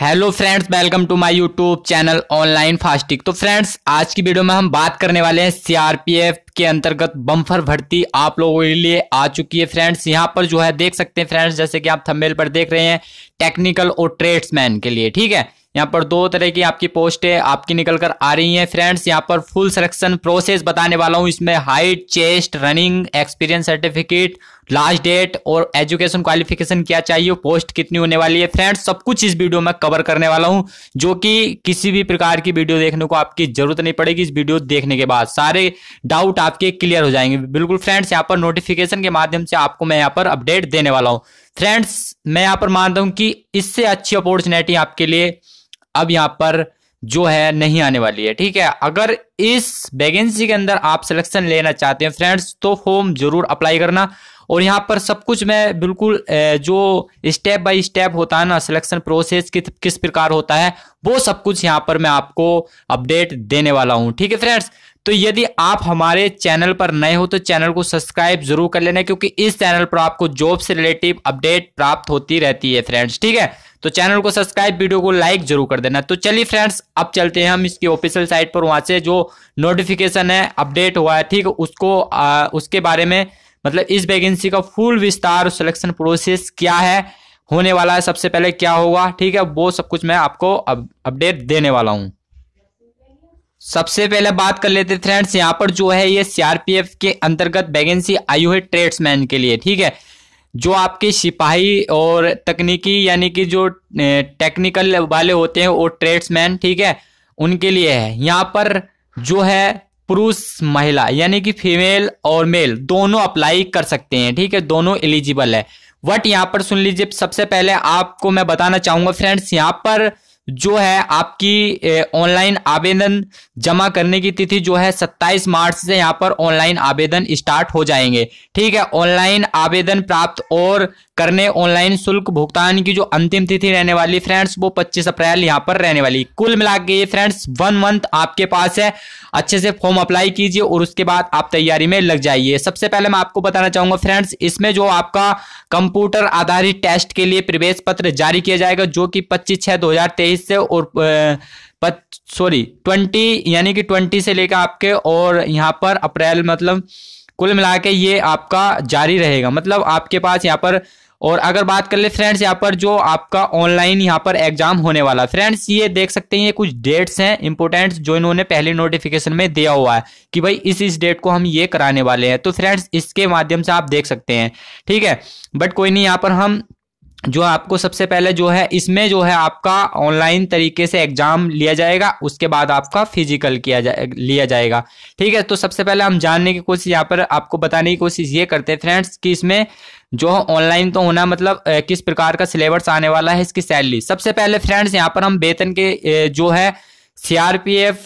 hello friends welcome to my YouTube channel online फास्टिक तो friends आज की वीडियो में हम बात करने वाले हैं सीआरपीएफ के अंतर्गत बम्फर भर्ती आप लोगों के लिए आ चुकी है फ्रेंड्स यहाँ पर जो है देख सकते हैं फ्रेंड्स जैसे कि आप थंबनेल पर देख रहे हैं टेक्निकल और ट्रेड्समैन के लिए ठीक है यहाँ पर दो तरह की आपकी पोस्ट है आपकी निकल कर आ रही है फ्रेंड्स यहाँ पर फुल सिलेक्शन प्रोसेस बताने वाला हूँ इसमें height chest running experience certificate last date और एजुकेशन क्वालिफिकेशन क्या चाहिए पोस्ट कितनी होने वाली है फ्रेंड्स सब कुछ इस वीडियो में कवर करने वाला हूं जो कि किसी भी प्रकार की वीडियो देखने को आपकी जरूरत नहीं पड़ेगी इस वीडियो देखने के बाद सारे डाउट आपके क्लियर हो जाएंगे बिल्कुल फ्रेंड्स यहाँ पर नोटिफिकेशन के माध्यम से आपको मैं यहाँ पर अपडेट देने वाला हूँ फ्रेंड्स मैं यहाँ पर मानता हूँ कि इससे अच्छी अपॉर्चुनिटी आपके लिए अब यहाँ पर जो है नहीं आने वाली है ठीक है अगर इस वैकेंसी के अंदर आप सिलेक्शन लेना चाहते हैं फ्रेंड्स तो होम जरूर अप्लाई करना और यहाँ पर सब कुछ मैं बिल्कुल जो स्टेप बाय स्टेप होता है ना सिलेक्शन प्रोसेस किस किस प्रकार होता है वो सब कुछ यहाँ पर मैं आपको अपडेट देने वाला हूँ ठीक है फ्रेंड्स तो यदि आप हमारे चैनल पर नए हो तो चैनल को सब्सक्राइब जरूर कर लेना क्योंकि इस चैनल पर आपको जॉब से रिलेटिव अपडेट प्राप्त होती रहती है फ्रेंड्स ठीक है तो चैनल को सब्सक्राइब वीडियो को लाइक जरूर कर देना तो चलिए फ्रेंड्स अब चलते हैं हम इसकी ऑफिशियल साइट पर वहां से जो नोटिफिकेशन है अपडेट हुआ है ठीक उसको आ, उसके बारे में मतलब इस वैकेंसी का फुल विस्तार सिलेक्शन प्रोसेस क्या है होने वाला है सबसे पहले क्या होगा ठीक है वो सब कुछ मैं आपको अप, अपडेट देने वाला हूं सबसे पहले बात कर लेते फ्रेंड्स यहां पर जो है ये सीआरपीएफ के अंतर्गत वैकेंसी आई हुई ट्रेड्समैन के लिए ठीक है जो आपके सिपाही और तकनीकी यानी कि जो टेक्निकल वाले होते हैं वो ट्रेड्समैन ठीक है उनके लिए है यहाँ पर जो है पुरुष महिला यानी कि फीमेल और मेल दोनों अप्लाई कर सकते हैं ठीक है दोनों एलिजिबल है वट यहाँ पर सुन लीजिए सबसे पहले आपको मैं बताना चाहूंगा फ्रेंड्स यहाँ पर जो है आपकी ऑनलाइन आवेदन जमा करने की तिथि जो है 27 मार्च से यहाँ पर ऑनलाइन आवेदन स्टार्ट हो जाएंगे ठीक है ऑनलाइन आवेदन प्राप्त और करने ऑनलाइन शुल्क भुगतान की जो अंतिम तिथि रहने वाली फ्रेंड्स वो 25 अप्रैल यहाँ पर रहने वाली कुल मिला के ये फ्रेंड्स वन मंथ आपके पास है अच्छे से फॉर्म अप्लाई कीजिए और उसके बाद आप तैयारी में लग जाइए सबसे पहले मैं आपको बताना चाहूंगा फ्रेंड्स इसमें जो आपका कंप्यूटर आधारित टेस्ट के लिए प्रवेश पत्र जारी किया जाएगा जो कि पच्चीस छह दो हजार तेईस बीस से और सॉरी ट्वेंटी यानी कि ट्वेंटी से लेकर आपके और यहाँ पर अप्रैल मतलब कुल मिला के ये आपका जारी रहेगा मतलब आपके पास यहाँ पर और अगर बात कर ले फ्रेंड्स यहाँ पर जो आपका ऑनलाइन यहाँ पर एग्जाम होने वाला फ्रेंड्स ये देख सकते हैं ये कुछ डेट्स हैं इंपॉर्टेंट जो इन्होंने पहले नोटिफिकेशन में दिया हुआ है कि भाई इस इस डेट को हम ये कराने वाले हैं तो फ्रेंड्स इसके माध्यम से आप देख सकते हैं ठीक है बट कोई नहीं यहाँ पर हम जो आपको सबसे पहले जो है इसमें जो है आपका ऑनलाइन तरीके से एग्जाम लिया जाएगा उसके बाद आपका फिजिकल किया जाए लिया जाएगा ठीक है तो सबसे पहले हम जानने की कोशिश यहाँ पर आपको बताने की कोशिश ये करते हैं फ्रेंड्स कि इसमें जो ऑनलाइन तो होना मतलब किस प्रकार का सिलेबस आने वाला है इसकी सैलरी सबसे पहले फ्रेंड्स यहाँ पर हम वेतन के जो है सीआरपीएफ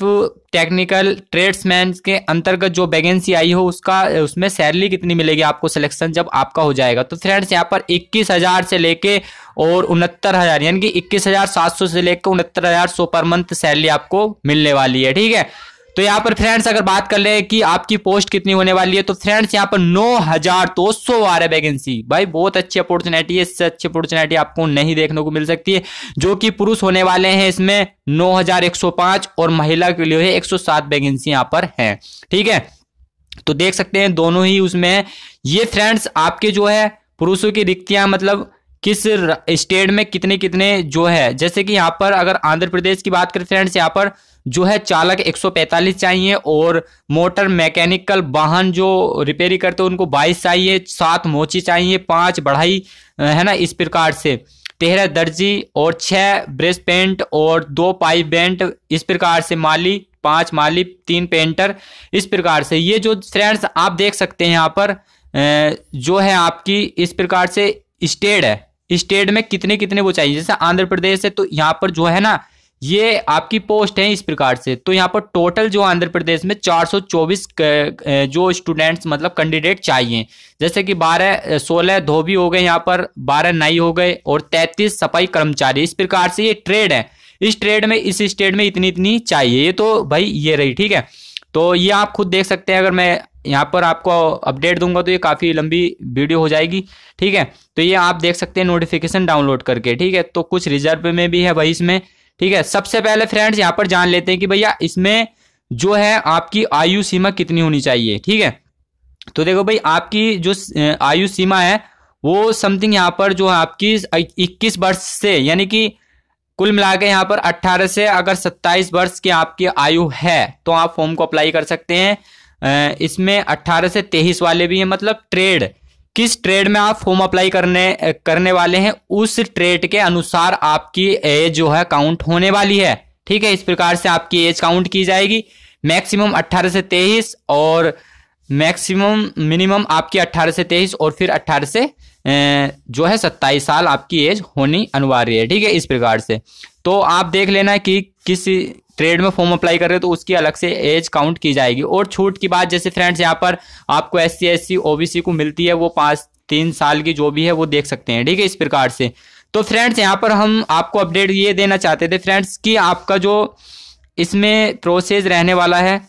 टेक्निकल ट्रेड्समैन के अंतर्गत जो वैकेंसी आई हो उसका उसमें सैलरी कितनी मिलेगी आपको सिलेक्शन जब आपका हो जाएगा तो फ्रेंड्स यहाँ पर इक्कीस हजार से लेके और उनहत्तर हजार यानी कि इक्कीस हजार सात सौ से लेकर उनहत्तर हजार सौ पर मंथ सैलरी आपको मिलने वाली है ठीक है तो यहाँ पर फ्रेंड्स अगर बात कर ले कि आपकी पोस्ट कितनी होने वाली है तो फ्रेंड्स यहाँ पर नौ हजार दो सौ आ रहा है वैकेंसी भाई बहुत अच्छी अपॉर्चुनिटी है इससे अच्छी अपॉर्चुनिटी आपको नहीं देखने को मिल सकती है जो कि पुरुष होने वाले हैं इसमें नौ हजार एक सौ पांच और महिला के लिए एक सौ सात वैकेंसी यहाँ पर है ठीक है तो देख सकते हैं दोनों ही उसमें है ये फ्रेंड्स आपके जो है पुरुषों की रिक्तियां मतलब किस स्टेट में कितने कितने जो है जैसे कि यहाँ पर अगर आंध्र प्रदेश की बात करें फ्रेंड्स यहाँ पर जो है चालक 145 चाहिए और मोटर मैकेनिकल वाहन जो रिपेयरिंग करते हैं उनको 22 चाहिए सात मोची चाहिए पांच बढ़ाई है ना इस प्रकार से तेरह दर्जी और छह ब्रेस पेंट और दो पाइप बेंट इस प्रकार से माली पांच माली तीन पेंटर इस प्रकार से ये जो फ्रेंड्स आप देख सकते हैं यहाँ पर जो है आपकी इस प्रकार से स्टेड है स्टेट में कितने कितने वो चाहिए जैसे आंध्र प्रदेश है तो यहाँ पर जो है ना ये आपकी पोस्ट है इस प्रकार से तो यहाँ पर टोटल जो आंध्र प्रदेश में 424 जो स्टूडेंट्स मतलब कैंडिडेट चाहिए जैसे कि 12 सोलह धोबी हो गए यहाँ पर 12 नाई हो गए और 33 सफाई कर्मचारी इस प्रकार से ये ट्रेड है इस ट्रेड में इस स्टेट में इतनी इतनी चाहिए ये तो भाई ये रही ठीक है तो ये आप खुद देख सकते हैं अगर मैं यहाँ पर आपको अपडेट दूंगा तो ये काफ़ी लंबी वीडियो हो जाएगी ठीक है तो ये आप देख सकते हैं नोटिफिकेशन डाउनलोड करके ठीक है तो कुछ रिजर्व में भी है भाई इसमें ठीक है सबसे पहले फ्रेंड्स यहाँ पर जान लेते हैं कि भैया इसमें जो है आपकी आयु सीमा कितनी होनी चाहिए ठीक है तो देखो भाई आपकी जो आयु सीमा है वो समथिंग यहाँ पर जो है आपकी इक्कीस वर्ष से यानी कि कुल मिला के यहाँ पर 18 से अगर 27 वर्ष की आपकी आयु है तो आप फॉर्म को अप्लाई कर सकते हैं इसमें 18 से 23 वाले भी हैं मतलब ट्रेड किस ट्रेड में आप फॉर्म अप्लाई करने करने वाले हैं उस ट्रेड के अनुसार आपकी एज जो है काउंट होने वाली है ठीक है इस प्रकार से आपकी एज काउंट की जाएगी मैक्सिमम 18 से 23 और मैक्सिमम मिनिमम आपकी 18 से 23 और फिर 18 से जो है सत्ताईस साल आपकी एज होनी अनिवार्य है ठीक है इस प्रकार से तो आप देख लेना कि किस ट्रेड में फॉर्म अप्लाई कर रहे हो तो उसकी अलग से एज काउंट की जाएगी और छूट की बात जैसे फ्रेंड्स यहाँ पर आपको S C S C OBC को मिलती है वो पाँच तीन साल की जो भी है वो देख सकते हैं ठीक है इस प्रकार से तो फ्रेंड्स यहाँ पर हम आपको अपडेट ये देना चाहते थे फ्रेंड्स कि आपका जो इसमें प्रोसेस रहने वाला है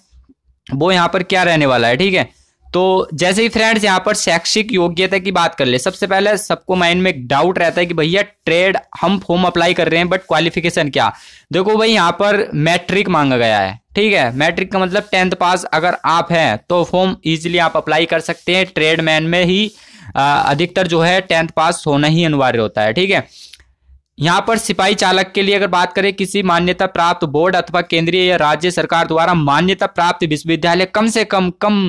वो यहाँ पर क्या रहने वाला है ठीक है तो जैसे ही फ्रेंड्स यहाँ पर शैक्षिक योग्यता की बात कर ले सबसे पहले सबको माइंड में एक डाउट रहता है कि भैया ट्रेड हम फॉर्म अप्लाई कर रहे हैं बट क्वालिफिकेशन क्या देखो भाई यहाँ पर मैट्रिक मांगा गया है ठीक है मैट्रिक का मतलब टेंथ पास अगर आप हैं तो फॉर्म इजीली आप अप्लाई कर सकते हैं ट्रेड मैन में ही अधिकतर जो है टेंथ पास होना ही अनिवार्य होता है ठीक है यहाँ पर सिपाही चालक के लिए अगर बात करें किसी मान्यता प्राप्त बोर्ड अथवा केंद्रीय या राज्य सरकार द्वारा मान्यता प्राप्त विश्वविद्यालय कम से कम कम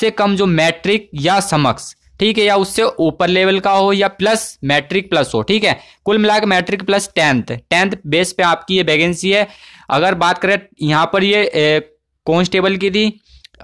से कम जो मैट्रिक या समक्ष ठीक है या उससे ऊपर लेवल का हो या प्लस मैट्रिक प्लस हो ठीक है कुल मिलाकर matric plus tenth tenth base पे आपकी ये वैकेंसी है अगर बात करें यहाँ पर ये कॉन्स्टेबल की थी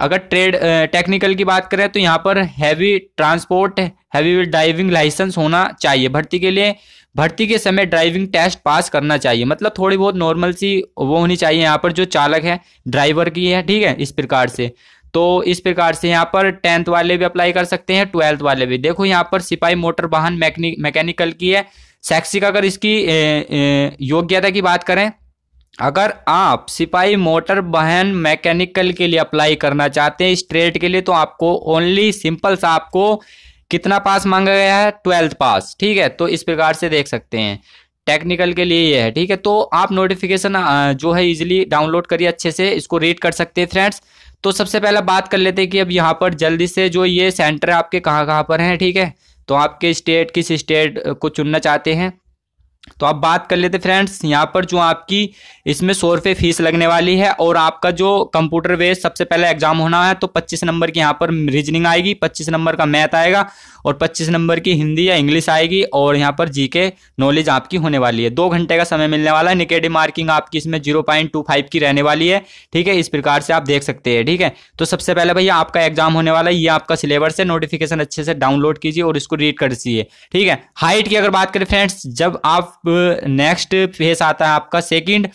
अगर ट्रेड टेक्निकल की बात करें तो यहाँ पर heavy transport heavy driving licence होना चाहिए भर्ती के लिए भर्ती के समय ड्राइविंग टेस्ट पास करना चाहिए मतलब थोड़ी बहुत नॉर्मल सी वो होनी चाहिए यहाँ पर जो चालक है ड्राइवर की है ठीक है इस प्रकार से तो इस प्रकार से यहाँ पर टेंथ वाले भी अप्लाई कर सकते हैं ट्वेल्थ वाले भी देखो यहाँ पर सिपाही मोटर वाहन मैकेनिकल की है शैक्षिक अगर इसकी योग्यता की बात करें अगर आप सिपाही मोटर बहन मैकेनिकल के लिए अप्लाई करना चाहते हैं स्ट्रेट के लिए तो आपको ओनली सिंपल सा आपको कितना पास मांगा गया है ट्वेल्थ पास ठीक है तो इस प्रकार से देख सकते हैं टेक्निकल के लिए ये है ठीक है तो आप नोटिफिकेशन जो है इजीली डाउनलोड करिए अच्छे से इसको रीड कर सकते हैं फ्रेंड्स तो सबसे पहले बात कर लेते हैं कि अब यहाँ पर जल्दी से जो ये सेंटर आपके कहाँ कहाँ पर हैं ठीक है तो आपके स्टेट किस स्टेट को चुनना चाहते हैं तो आप बात कर लेते फ्रेंड्स यहाँ पर जो आपकी इसमें सौ रुपये फीस लगने वाली है और आपका जो कंप्यूटर बेस्ड सबसे पहले एग्जाम होना है तो 25 नंबर की यहाँ पर रीजनिंग आएगी 25 नंबर का मैथ आएगा और 25 नंबर की हिंदी या इंग्लिश आएगी और यहाँ पर जीके नॉलेज आपकी होने वाली है दो घंटे का समय मिलने वाला है निकेटिव मार्किंग आपकी इसमें जीरो की रहने वाली है ठीक है इस प्रकार से आप देख सकते हैं ठीक है तो सबसे पहले भैया आपका एग्जाम होने वाला है ये आपका सिलेबस है नोटिफिकेशन अच्छे से डाउनलोड कीजिए और इसको रीड कर दीजिए ठीक है हाइट की अगर बात करें फ्रेंड्स जब आप आप नेक्स्ट फेस आता है आपका सेकंड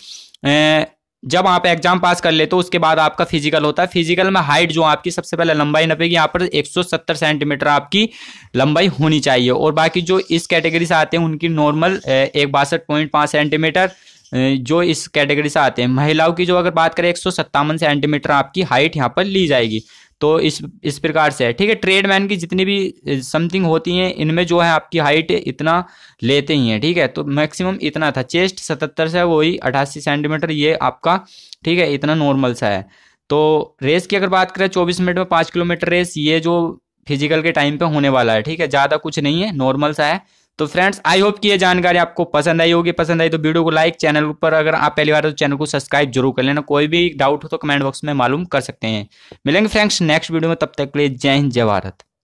जब आप एग्जाम पास कर लेते हो उसके बाद आपका फिजिकल होता है फिजिकल में हाइट जो आपकी सबसे पहले लंबाई नपेगी यहाँ पर 170 सेंटीमीटर आपकी लंबाई होनी चाहिए और बाकी जो इस कैटेगरी से आते हैं उनकी नॉर्मल एक बासठ पॉइंट पाँच सेंटीमीटर जो इस कैटेगरी से आते हैं महिलाओं की जो अगर बात करें एक सेंटीमीटर आपकी हाइट यहाँ पर ली जाएगी तो इस इस प्रकार से है ठीक है ट्रेडमैन की जितनी भी समथिंग होती हैं इनमें जो है आपकी हाइट इतना लेते ही हैं ठीक है तो मैक्सिमम इतना था चेस्ट सतहत्तर से वही अठासी सेंटीमीटर ये आपका ठीक है इतना नॉर्मल सा है तो रेस की अगर बात करें चौबीस मिनट में पाँच किलोमीटर रेस ये जो फिजिकल के टाइम पे होने वाला है ठीक है ज़्यादा कुछ नहीं है नॉर्मल सा है तो फ्रेंड्स आई होप कि ये जानकारी आपको पसंद आई होगी पसंद आई तो वीडियो को लाइक चैनल पर अगर आप पहली बार तो चैनल को सब्सक्राइब जरूर कर लेना कोई भी डाउट हो तो कमेंट बॉक्स में मालूम कर सकते हैं मिलेंगे फ्रेंड्स नेक्स्ट वीडियो में तब तक के लिए जय हिंद जय भारत